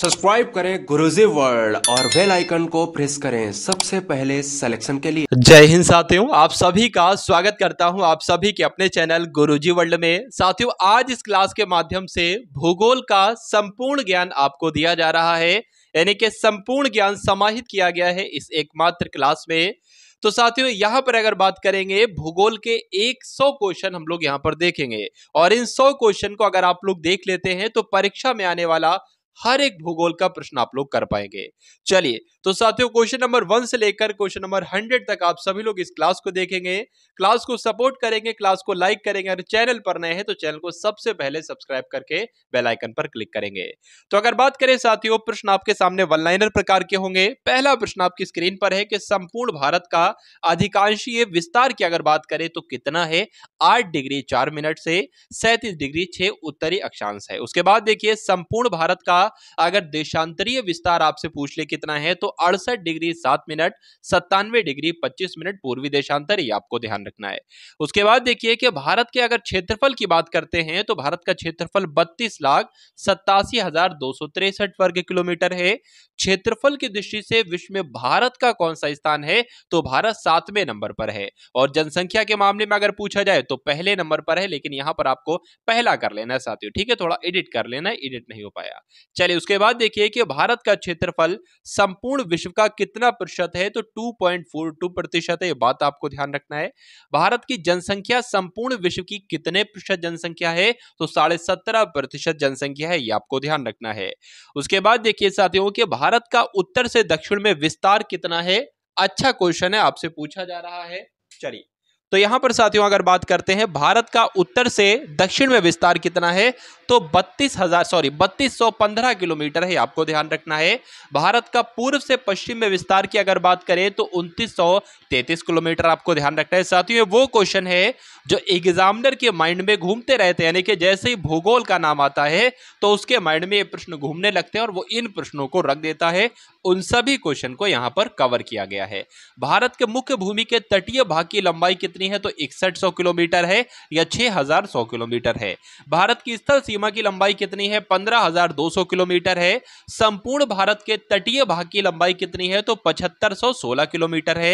subscribe करें Guruji world और bell icon को प्रेस करें सबसे पहले सिलेक्शन के लिए जय हिंद साथियों आप सभी का स्वागत करता हूं आप सभी के अपने चैनल गुरुजी वर्ल्ड में साथियों आज इस क्लास के माध्यम से भूगोल का संपूर्ण ज्ञान आपको दिया जा रहा है यानी कि संपूर्ण ज्ञान समाहित किया गया है इस एकमात्र क्लास में तो साथियों यहाँ पर अगर बात करेंगे भूगोल के 100 क्वेश्चन हम लोग यहाँ पर देखेंगे और इन 100 क्वेश्चन को अगर आप लोग देख लेते हैं तो परीक्षा में आने वाला हर एक भूगोल का प्रश्न आप लोग कर पाएंगे चलिए तो साथियों क्वेश्चन नंबर वन से लेकर क्वेश्चन नंबर हंड्रेड तक आप सभी लोग इस क्लास को देखेंगे क्लास को सपोर्ट करेंगे क्लास को लाइक करेंगे अगर चैनल पर नए हैं तो चैनल को सबसे पहले सब्सक्राइब करके बेलाइकन पर क्लिक करेंगे तो अगर बात करें साथियों प्रश्न आपके सामने वन लाइनर प्रकार के होंगे पहला प्रश्न आपकी स्क्रीन पर है कि संपूर्ण भारत का अधिकांशीय विस्तार की अगर बात करें तो कितना है आठ डिग्री चार मिनट से सैंतीस डिग्री छह उत्तरी अक्षांश है उसके बाद देखिए संपूर्ण भारत का अगर देशांतरीय विस्तार आपसे पूछ ले कितना है तो तो अड़सठ डिग्री सात मिनट सत्तानवे डिग्री पच्चीस मिनट पूर्वी देशांतर ये आपको ध्यान रखना है उसके बाद देखिए कि भारत के अगर क्षेत्रफल की बात करते हैं तो भारत का क्षेत्रफल बत्तीस लाख सत्तासी हजार दो सौ तिरसठ वर्ग किलोमीटर है क्षेत्रफल की दृष्टि से विश्व में भारत का कौन सा स्थान है तो भारत सातवें नंबर पर है और जनसंख्या के मामले में अगर पूछा जाए तो पहले नंबर पर है लेकिन यहां पर आपको पहला कर लेना है साथियों ठीक है थोड़ा एडिट कर लेना एडिट नहीं हो पाया चलिए उसके बाद देखिए कि भारत का क्षेत्रफल संपूर्ण संपूर्ण विश्व का कितना प्रतिशत है तो 2.42 प्रतिशत है ये बात आपको ध्यान रखना है भारत की जनसंख्या संपूर्ण विश्व की कितने प्रतिशत जनसंख्या है तो साढ़े सत्रह प्रतिशत जनसंख्या है ये आपको ध्यान रखना है उसके बाद देखिए साथियों कि भारत का उत्तर से दक्षिण में विस्तार कितना है अच्छा क्वेश्चन है आपसे पूछा जा रहा है चलिए तो यहां पर साथियों अगर बात करते हैं भारत का उत्तर से दक्षिण में विस्तार कितना है तो बत्तीस हजार सॉरी बत्तीस सौ पंद्रह किलोमीटर है आपको ध्यान रखना है भारत का पूर्व से पश्चिम में विस्तार की अगर बात करें तो उनतीस सौ तैतीस किलोमीटर आपको ध्यान रखना है साथियों वो क्वेश्चन है जो एग्जामिनर के माइंड में घूमते रहते हैं यानी कि जैसे ही भूगोल का नाम आता है तो उसके माइंड में ये प्रश्न घूमने लगते हैं और वो इन प्रश्नों को रख देता है उन सभी क्वेश्चन को यहां पर कवर किया गया है भारत के मुख्य भूमि के तटीय भाग की लंबाई कितनी है तो इकसठ किलोमीटर है या छह किलोमीटर है भारत की स्थल सीमा सीमा की लंबाई कितनी है 15,200 किलोमीटर है संपूर्ण भारत के तटीय भाग की लंबाई कितनी है तो 7516 किलोमीटर है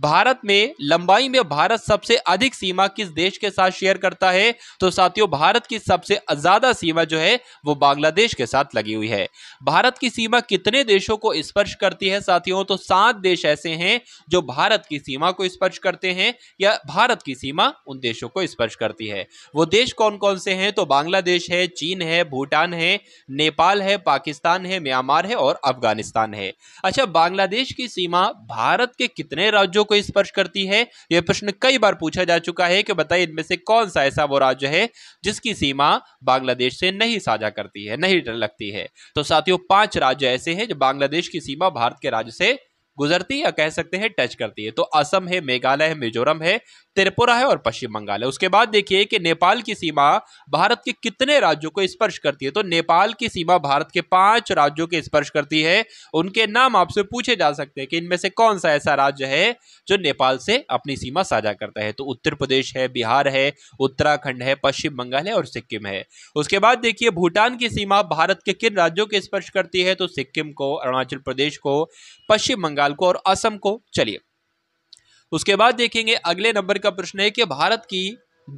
भारत में लंबाई में भारत सबसे अधिक सीमा किस देश के साथ शेयर करता है तो साथियों भारत की सबसे ज्यादा सीमा जो है वो बांग्लादेश के साथ लगी हुई है भारत की सीमा कितने देशों को स्पर्श करती है साथियों तो सात देश ऐसे हैं जो भारत की सीमा को स्पर्श करते हैं या भारत की सीमा उन देशों को स्पर्श करती है वो देश कौन कौन से हैं तो बांग्लादेश है में चीन है भूटान है नेपाल है पाकिस्तान है म्यांमार है और अफगानिस्तान है अच्छा बांग्लादेश की सीमा भारत के कितने राज्यों को स्पर्श करती है यह प्रश्न कई बार पूछा जा चुका है कि बताइए इनमें से कौन सा ऐसा वो राज्य है जिसकी सीमा बांग्लादेश से नहीं साझा करती है नहीं लगती है तो साथियों पांच राज्य ऐसे हैं जो बांग्लादेश की सीमा भारत के राज्य से गुजरती या कह सकते हैं टच करती है तो असम है मेघालय है मिजोरम है त्रिपुरा है और पश्चिम बंगाल है उसके बाद देखिए कि नेपाल की सीमा भारत के कितने राज्यों को स्पर्श करती है तो नेपाल की सीमा भारत के पांच राज्यों के स्पर्श करती है उनके नाम आपसे पूछे जा सकते हैं कि इनमें से कौन सा ऐसा राज्य है जो नेपाल से अपनी सीमा साझा करता है तो उत्तर प्रदेश है बिहार है उत्तराखंड है पश्चिम बंगाल है और सिक्किम है उसके बाद देखिए भूटान की सीमा भारत के किन राज्यों के स्पर्श करती है तो सिक्किम को अरुणाचल प्रदेश को पश्चिम बंगाल को और असम को चलिए उसके बाद देखेंगे अगले नंबर का प्रश्न है कि भारत की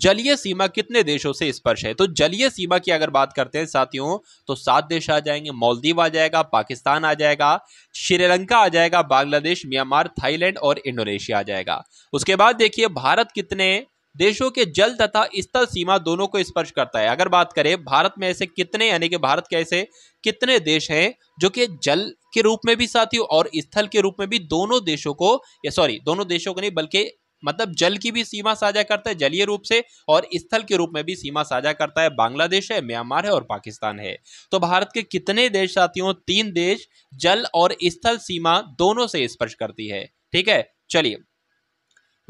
जलीय सीमा कितने देशों से स्पर्श है तो जलीय सीमा की अगर बात करते हैं साथियों तो सात देश आ जाएंगे मालदीव आ जाएगा पाकिस्तान आ जाएगा श्रीलंका आ जाएगा बांग्लादेश म्यांमार थाईलैंड और इंडोनेशिया आ जाएगा उसके बाद देखिए भारत कितने देशों के जल तथा स्थल सीमा दोनों को स्पर्श करता है अगर बात करें भारत में ऐसे कितने यानी कि भारत के ऐसे कितने देश हैं जो कि जल के रूप में भी साथियों और स्थल के रूप में भी दोनों देशों को या सॉरी दोनों देशों को नहीं बल्कि मतलब जल की भी सीमा साझा करता है जलीय रूप से और स्थल के रूप में भी सीमा साझा करता है बांग्लादेश है म्यांमार है और पाकिस्तान है तो भारत के कितने देश साथियों तीन देश जल और स्थल सीमा दोनों से स्पर्श करती है ठीक है चलिए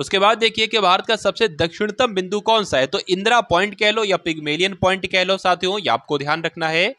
उसके बाद देखिए कि भारत का सबसे दक्षिणतम बिंदु कौन सा है तो इंदिरा पॉइंट कह लो या पिगमेलियन पॉइंट कह लो साथियों आपको ध्यान रखना है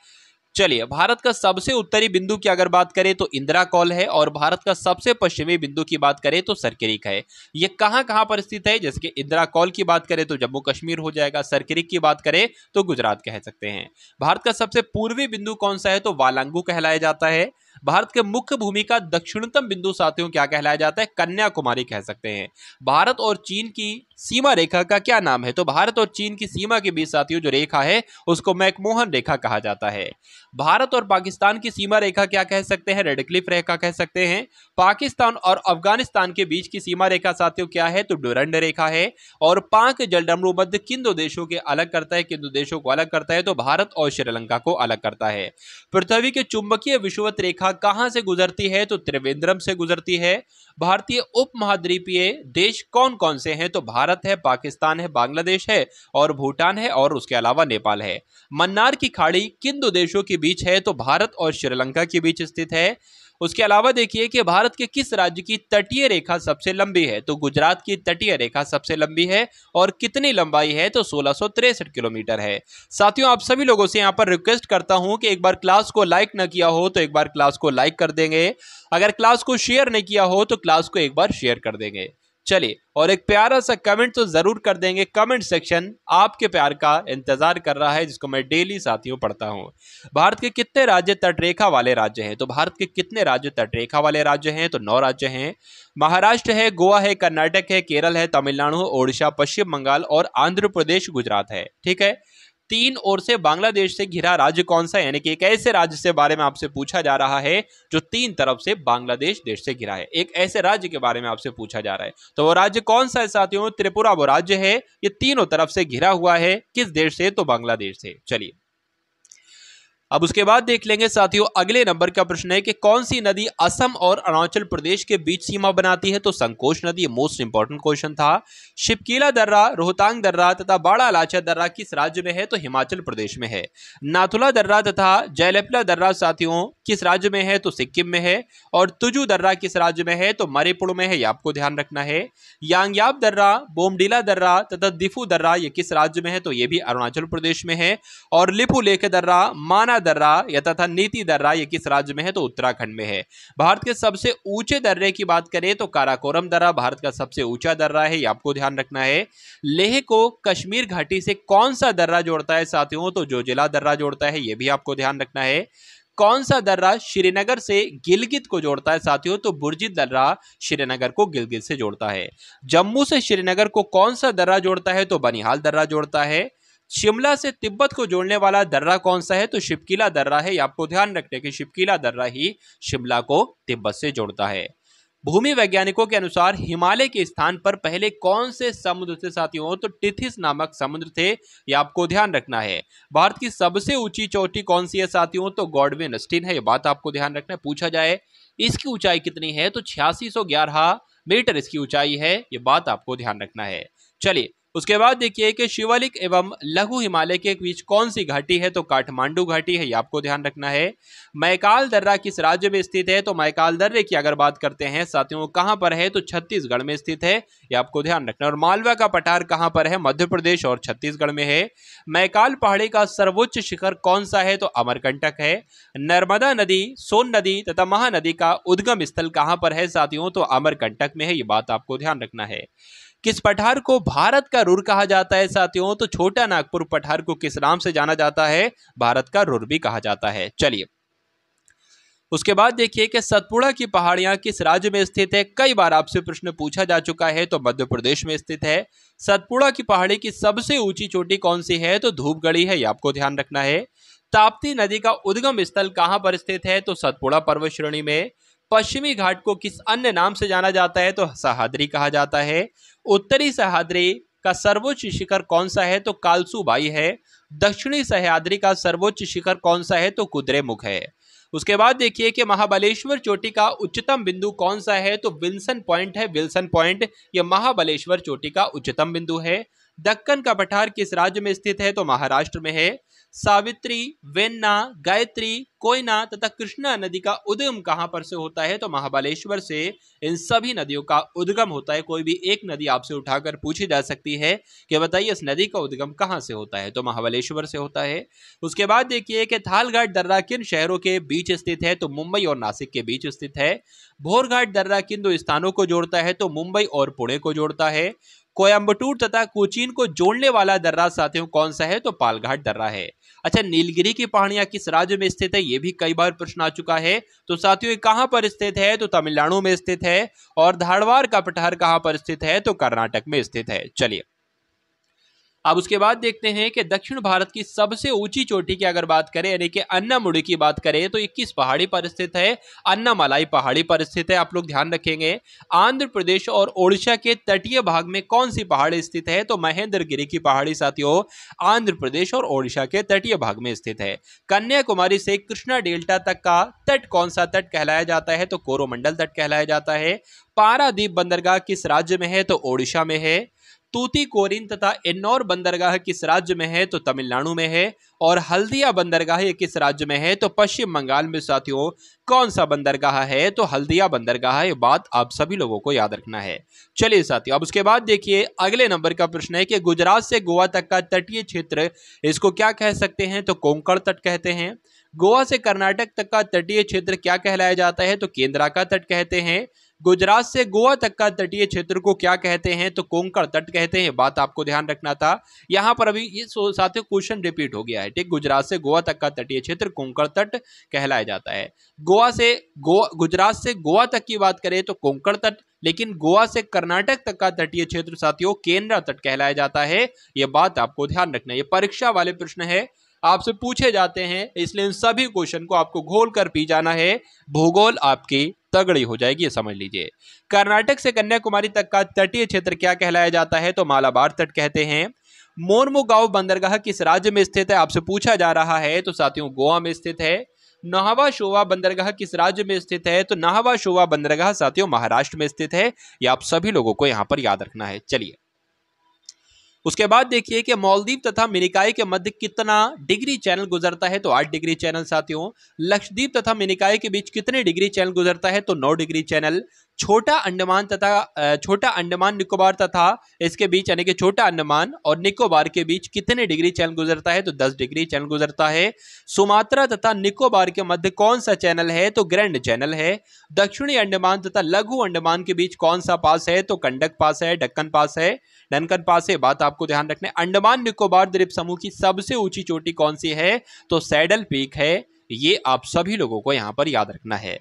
चलिए भारत का सबसे उत्तरी बिंदु की अगर बात करें तो इंदिरा कॉल है और भारत का सबसे पश्चिमी बिंदु की बात करें तो सरकरिक है ये कहां कहां पर स्थित है जैसे कि इंदिरा कॉल की बात करें तो जम्मू कश्मीर हो जाएगा सरकरिक की बात करें तो गुजरात कह सकते हैं भारत का सबसे पूर्वी बिंदु कौन सा है तो वालांगू कहलाया जाता है भारत के मुख्य भूमि का दक्षिणतम बिंदु साथियों क्या कहलाया जाता है कन्याकुमारी कह सकते हैं भारत और चीन की सीमा रेखा का क्या नाम है तो भारत और चीन की सीमा के बीच साथियों जो रेखा है उसको मैकमोहन रेखा कहा जाता है भारत और पाकिस्तान की सीमा रेखा क्या कह सकते हैं रेडक्लिफ रेखा कह सकते हैं पाकिस्तान और अफगानिस्तान के बीच की सीमा रेखा साथियों क्या है तो डुरंड रेखा है और पाक जलडमरू मध्य किन दो देशों के अलग करता है किन दो देशों को अलग करता है तो भारत और श्रीलंका को अलग करता है पृथ्वी के चुंबकीय विषुवत रेखा कहा कहां से गुजरती है तो त्रिवेंद्रम से गुजरती है भारतीय उप महाद्वीपीय देश कौन कौन से हैं तो भारत है पाकिस्तान है बांग्लादेश है और भूटान है और उसके अलावा नेपाल है मन्नार की खाड़ी किन दो देशों के बीच है तो भारत और श्रीलंका के बीच स्थित है उसके अलावा देखिए कि भारत के किस राज्य की तटीय रेखा सबसे लंबी है तो गुजरात की तटीय रेखा सबसे लंबी है और कितनी लंबाई है तो सोलह किलोमीटर है साथियों आप सभी लोगों से यहाँ पर रिक्वेस्ट करता हूँ कि एक बार क्लास को लाइक न किया हो तो एक बार क्लास को लाइक कर देंगे अगर क्लास को शेयर नहीं किया हो तो क्लास को एक बार शेयर कर देंगे चलिए और एक प्यारा सा कमेंट तो ज़रूर कर देंगे कमेंट सेक्शन आपके प्यार का इंतज़ार कर रहा है जिसको मैं डेली साथियों पढ़ता हूँ भारत के कितने राज्य तटरेखा वाले राज्य हैं तो भारत के कितने राज्य तटरेखा वाले राज्य हैं तो नौ राज्य हैं महाराष्ट्र है गोवा है कर्नाटक है केरल है तमिलनाडु ओडिशा पश्चिम बंगाल और आंध्र प्रदेश गुजरात है ठीक है तीन ओर से बांग्लादेश से घिरा राज्य कौन सा यानी कि एक ऐसे राज्य से बारे में आपसे पूछा जा रहा है जो तीन तरफ से बांग्लादेश देश से घिरा है एक ऐसे राज्य के बारे में आपसे पूछा जा रहा है तो वो राज्य कौन सा है साथियों त्रिपुरा वो राज्य है ये तीनों तरफ से घिरा हुआ है किस देश से तो बांग्लादेश से चलिए अब उसके बाद देख लेंगे साथियों अगले नंबर का प्रश्न है कि कौन सी नदी असम और अरुणाचल प्रदेश के बीच सीमा बनाती है तो संकोच नदी मोस्ट इंपॉर्टेंट क्वेश्चन था शिपकीला दर्रा रोहतांग दर्रा तथा बाड़ा लाचा दर्रा किस राज्य में है तो हिमाचल प्रदेश में है नाथुला दर्रा तथा जयलपला दर्रा साथियों किस राज्य में है तो सिक्किम में है और तुजू दर्रा किस राज्य में है तो मरेपुर में है यह आपको ध्यान रखना है यांगयाब दर्रा बोमडीला दर्रा तथा दिफू दर्रा ये किस राज्य में है तो ये भी अरुणाचल प्रदेश में है और लिपू लेख दर्रा माना पहला दर्रा या तथा नीति दर्रा ये किस राज्य में है तो उत्तराखंड में है भारत के सबसे ऊंचे दर्रे की बात करें तो काराकोरम दर्रा भारत का सबसे ऊंचा दर्रा है ये आपको ध्यान रखना है लेह को कश्मीर घाटी से कौन सा दर्रा जोड़ता है साथियों तो जोजिला दर्रा जोड़ता है ये भी आपको ध्यान रखना है कौन सा दर्रा श्रीनगर से गिलगित को जोड़ता है साथियों तो बुर्जी दर्रा श्रीनगर को गिलगित से जोड़ता है जम्मू से श्रीनगर को कौन सा दर्रा जोड़ता है तो बनिहाल दर्रा जोड़ता है शिमला से तिब्बत को जोड़ने वाला दर्रा कौन सा है तो शिपकीला दर्रा है आपको ध्यान रखने की शिपकीला दर्रा ही शिमला को तिब्बत से जोड़ता है भूमि वैज्ञानिकों के अनुसार हिमालय के स्थान पर पहले कौन से समुद्र थे साथियों तो टिथिस नामक समुद्र थे ये आपको ध्यान रखना है भारत की सबसे ऊंची चोटी कौन सी है साथियों तो गॉडविन स्टीन है ये बात आपको ध्यान रखना है पूछा जाए इसकी ऊंचाई कितनी है तो छियासी मीटर इसकी ऊंचाई है ये बात आपको ध्यान रखना है चलिए उसके बाद देखिए कि शिवालिक एवं लघु हिमालय के बीच कौन सी घाटी है तो काठमांडू घाटी है ये आपको ध्यान रखना है मैकाल दर्रा किस राज्य में स्थित है तो मैकाल दर्रे की अगर बात करते हैं साथियों कहां पर है तो छत्तीसगढ़ में स्थित है ये आपको ध्यान रखना और मालवा का पठार कहाँ पर है मध्य प्रदेश और छत्तीसगढ़ में है मैकाल पहाड़ी का सर्वोच्च शिखर कौन सा है तो अमरकंटक है नर्मदा नदी सोन नदी तथा महानदी का उद्गम स्थल कहाँ पर है साथियों तो अमरकंटक में है ये बात आपको ध्यान रखना है किस पठार को भारत का रुर कहा जाता है साथियों तो छोटा नागपुर पठार को किस नाम से जाना जाता है भारत का रुर भी कहा जाता है चलिए उसके बाद देखिए कि सतपुड़ा की पहाड़ियां किस राज्य में स्थित है कई बार आपसे प्रश्न पूछा जा चुका है तो मध्य प्रदेश में स्थित है सतपुड़ा की पहाड़ी की सबसे ऊंची चोटी कौन सी है तो धूपगढ़ी है ये आपको ध्यान रखना है ताप्ती नदी का उद्गम स्थल कहां पर स्थित है तो सतपुड़ा पर्वत श्रेणी में पश्चिमी घाट को किस अन्य नाम से जाना जाता है तो सहाद्री कहा जाता है उत्तरी सहाद्री का सर्वोच्च शिखर कौन सा है तो कालसूबाई है दक्षिणी सह्याद्री का सर्वोच्च शिखर कौन सा है तो कुद्रेमुख है उसके बाद देखिए कि महाबलेश्वर चोटी का उच्चतम बिंदु कौन सा है तो विल्सन पॉइंट है विल्सन पॉइंट यह महाबलेश्वर चोटी का उच्चतम बिंदु है दक्कन का पठार किस राज्य में स्थित है तो महाराष्ट्र में है सावित्री वेन्ना गायत्री कोयना तथा कृष्णा नदी का उद्गम कहाँ पर से होता है तो महाबलेश्वर से इन सभी नदियों का उद्गम होता है कोई भी एक नदी आपसे उठाकर पूछी जा सकती है कि बताइए इस नदी का उद्गम कहाँ से होता है तो महाबलेश्वर से होता है उसके बाद देखिए कि थालघाट दर्रा किन शहरों के बीच स्थित है तो मुंबई और नासिक के बीच स्थित है भोरघाट दर्रा किन दो स्थानों को जोड़ता है तो मुंबई और पुणे को जोड़ता है कोयम्बटूर तथा कोचीन को जोड़ने वाला दर्रा साथियों कौन सा है तो पालघाट दर्रा है अच्छा नीलगिरी की पहाड़ियां किस राज्य में स्थित है ये भी कई बार प्रश्न आ चुका है तो साथियों कहां पर स्थित है तो तमिलनाडु में स्थित है और धारवाड़ का पठार कहां पर स्थित है तो कर्नाटक में स्थित है चलिए अब उसके बाद देखते हैं कि दक्षिण भारत की सबसे ऊंची चोटी की अगर बात करें यानी कि अन्नामुड़ी की बात करें तो इक्कीस पहाड़ी पर स्थित है अन्नामलाई पहाड़ी पर स्थित है आप लोग ध्यान रखेंगे आंध्र प्रदेश और ओडिशा के तटीय भाग में कौन सी पहाड़ी स्थित है तो महेंद्रगिरी की पहाड़ी साथियों आंध्र प्रदेश और ओडिशा के तटीय भाग में स्थित है कन्याकुमारी से कृष्णा डेल्टा तक का तट कौन सा तट कहलाया जाता है तो कोरोमंडल तट कहलाया जाता है पारादीप बंदरगाह किस राज्य में है तो ओडिशा में है कोरिन तथा एन्नौर बंदरगाह किस राज्य में है तो तमिलनाडु में है और हल्दिया बंदरगाह ये किस राज्य में है तो पश्चिम बंगाल में साथियों कौन सा बंदरगाह है तो हल्दिया बंदरगाह ये बात आप सभी लोगों को याद रखना है चलिए साथियों अब उसके बाद देखिए अगले नंबर का प्रश्न है कि गुजरात से गोवा तक का तटीय क्षेत्र इसको क्या कह सकते हैं तो कोंकण तट कहते हैं गोवा से कर्नाटक तक का तटीय क्षेत्र क्या कहलाया जाता है तो केंद्रा का तट कहते हैं गुजरात से गोवा तक का तटीय क्षेत्र को क्या कहते हैं तो कोंकण तट कहते हैं बात आपको ध्यान रखना था यहां पर अभी ये साथियों क्वेश्चन रिपीट हो गया है ठीक गुजरात से गोवा तक का तटीय क्षेत्र कोंकण तट कहलाया जाता है गोवा से गोवा गुजरात से गोवा तक की बात करें तो कोंकण तट लेकिन गोवा से कर्नाटक तक का तटीय क्षेत्र साथियों केंद्र तट कहलाया जाता है यह बात आपको ध्यान रखना है परीक्षा वाले प्रश्न है आपसे पूछे जाते हैं इसलिए इन सभी क्वेश्चन को आपको घोल कर पी जाना है भूगोल आपकी तगड़ी हो जाएगी ये समझ लीजिए कर्नाटक से कन्याकुमारी तक का तटीय क्षेत्र क्या कहलाया जाता है तो मालाबार तट कहते हैं मोरमो गांव बंदरगाह किस राज्य में स्थित है आपसे पूछा जा रहा है तो साथियों गोवा में स्थित है नाहवा शोवा बंदरगाह किस राज्य में स्थित है तो नाहवा शोवा बंदरगाह साथियों महाराष्ट्र में स्थित है ये आप सभी लोगों को यहाँ पर याद रखना है चलिए उसके बाद देखिए कि मालदीव तथा मिनिकाई के मध्य कितना डिग्री चैनल गुजरता है तो आठ डिग्री चैनल साथियों लक्षद्वीप तथा मिनिकाई के बीच कितने डिग्री चैनल गुजरता है तो नौ डिग्री चैनल छोटा अंडमान तथा छोटा अंडमान निकोबार तथा इसके बीच यानी कि छोटा अंडमान और निकोबार के बीच कितने डिग्री चैनल गुजरता है तो दस डिग्री चैनल गुजरता है सुमात्रा तथा निकोबार के मध्य कौन सा चैनल है तो ग्रैंड चैनल है दक्षिणी अंडमान तथा लघु अंडमान के बीच कौन सा पास है तो कंडक पास है डक्कन पास है डनकन पास है बात आपको ध्यान रखना अंडमान निकोबार द्वीप समूह की सबसे ऊंची चोटी कौन सी है तो सैडल पीक है ये आप सभी लोगों को यहाँ पर याद रखना है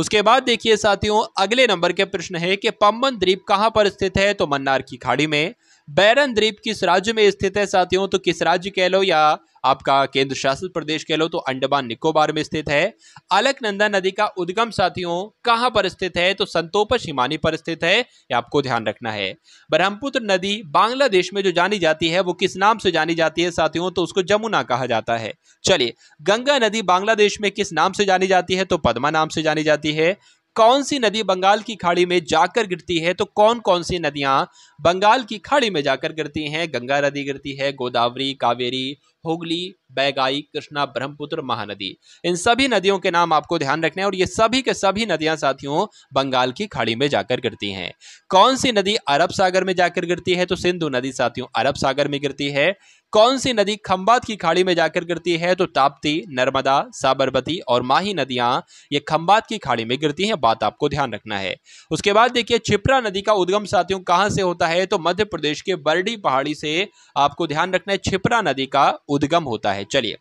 उसके बाद देखिए साथियों अगले नंबर के प्रश्न है कि पम्बन द्वीप कहाँ पर स्थित है तो मन्नार की खाड़ी में बैरन द्वीप किस राज्य में स्थित है साथियों तो किस राज्य कह लो या आपका केंद्र शासित प्रदेश कह लो तो अंडमान निकोबार में स्थित है अलकनंदा नदी का उद्गम साथियों कहां पर स्थित है तो संतोपश हिमानी पर स्थित है ये आपको ध्यान रखना है ब्रह्मपुत्र नदी बांग्लादेश में जो जानी जाती है वो किस नाम से जानी जाती है साथियों तो उसको जमुना कहा जाता है चलिए गंगा नदी बांग्लादेश में किस नाम से जानी जाती है तो पदमा नाम से जानी जाती है कौन सी नदी बंगाल की खाड़ी में जाकर गिरती है तो कौन कौन सी नदियां बंगाल की खाड़ी में जाकर गिरती हैं गंगा नदी गिरती है गोदावरी कावेरी हुगली बैगाई कृष्णा ब्रह्मपुत्र महानदी इन सभी नदियों के नाम आपको ध्यान रखने हैं और ये सभी के सभी नदियां साथियों बंगाल की खाड़ी में जाकर गिरती हैं कौन सी नदी अरब सागर में जाकर गिरती है तो सिंधु नदी साथियों अरब सागर में गिरती है कौन सी नदी खंबात की खाड़ी में जाकर गिरती है तो ताप्ती नर्मदा साबरमती और माही नदियां ये खंबात की खाड़ी में गिरती हैं बात आपको ध्यान रखना है उसके बाद देखिए छिप्रा नदी का उद्गम साथियों कहां से होता है तो मध्य प्रदेश के बरडी पहाड़ी से आपको ध्यान रखना है छिप्रा नदी का उद्गम होता है चलिए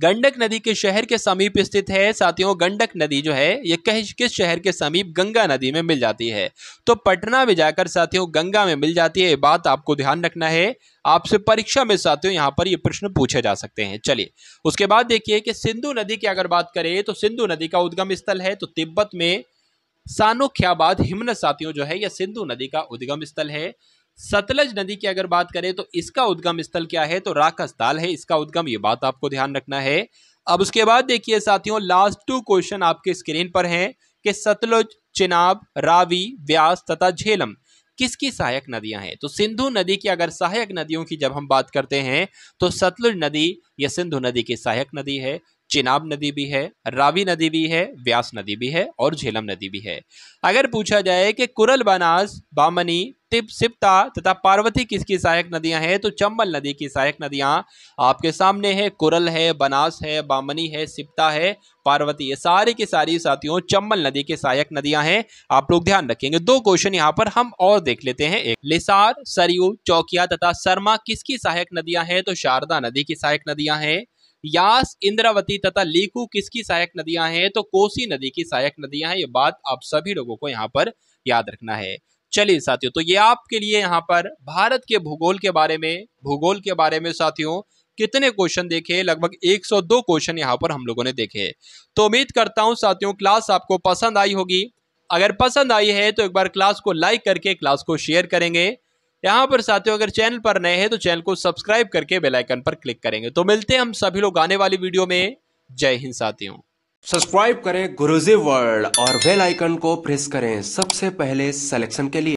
गंडक नदी के शहर के समीप स्थित है साथियों गंडक नदी जो है ये कह किस शहर के समीप गंगा नदी में मिल जाती है तो पटना में जाकर साथियों गंगा में मिल जाती है ये बात आपको ध्यान रखना है आपसे परीक्षा में साथियों यहाँ पर ये प्रश्न पूछे जा सकते हैं चलिए उसके बाद देखिए कि सिंधु नदी की अगर बात करें तो सिंधु नदी का उद्गम स्थल है तो तिब्बत में सानुख्याबाद हिमन साथियों जो है यह सिंधु नदी का उद्गम स्थल है सतलज नदी की अगर बात करें तो इसका उद्गम स्थल क्या है तो राकस ताल है इसका उद्गम ये बात आपको ध्यान रखना है अब उसके बाद देखिए साथियों लास्ट टू क्वेश्चन आपके स्क्रीन पर हैं कि सतलुज चिनाब रावी व्यास तथा झेलम किसकी सहायक नदियां हैं तो सिंधु नदी की अगर सहायक नदियों की जब हम बात करते हैं तो सतलुज नदी यह सिंधु नदी की सहायक नदी है चिनाब नदी भी है रावी नदी भी है व्यास नदी भी है और झेलम नदी भी है अगर पूछा जाए कि कुरल बनास बामनी तिप सिप्ता तथा पार्वती किसकी सहायक नदियां हैं तो चंबल नदी की सहायक नदियां आपके सामने है कुरल है बनास है बामनी है सिप्ता है पार्वती है सारी की सारी साथियों चंबल नदी के सहायक नदियां हैं आप लोग ध्यान रखेंगे दो क्वेश्चन यहाँ पर हम और देख लेते हैं एक लिसार सरयू चौकिया तथा शर्मा किसकी सहायक नदियां हैं तो शारदा नदी की सहायक नदियां हैं यास इंद्रावती तथा लीकू किसकी सहायक नदियां हैं तो कोसी नदी की सहायक नदियां हैं ये बात आप सभी लोगों को यहाँ पर याद रखना है चलिए साथियों तो ये आपके लिए यहाँ पर भारत के भूगोल के बारे में भूगोल के बारे में साथियों कितने क्वेश्चन देखे लगभग 102 क्वेश्चन यहाँ पर हम लोगों ने देखे तो उम्मीद करता हूँ साथियों क्लास आपको पसंद आई होगी अगर पसंद आई है तो एक बार क्लास को लाइक करके क्लास को शेयर करेंगे यहाँ पर साथियों अगर चैनल पर नए हैं तो चैनल को सब्सक्राइब करके बेलाइकन पर क्लिक करेंगे तो मिलते हैं हम सभी लोग आने वाली वीडियो में जय हिंद साथियों सब्सक्राइब करें गुरुजी वर्ल्ड और बेल आइकन को प्रेस करें सबसे पहले सिलेक्शन के लिए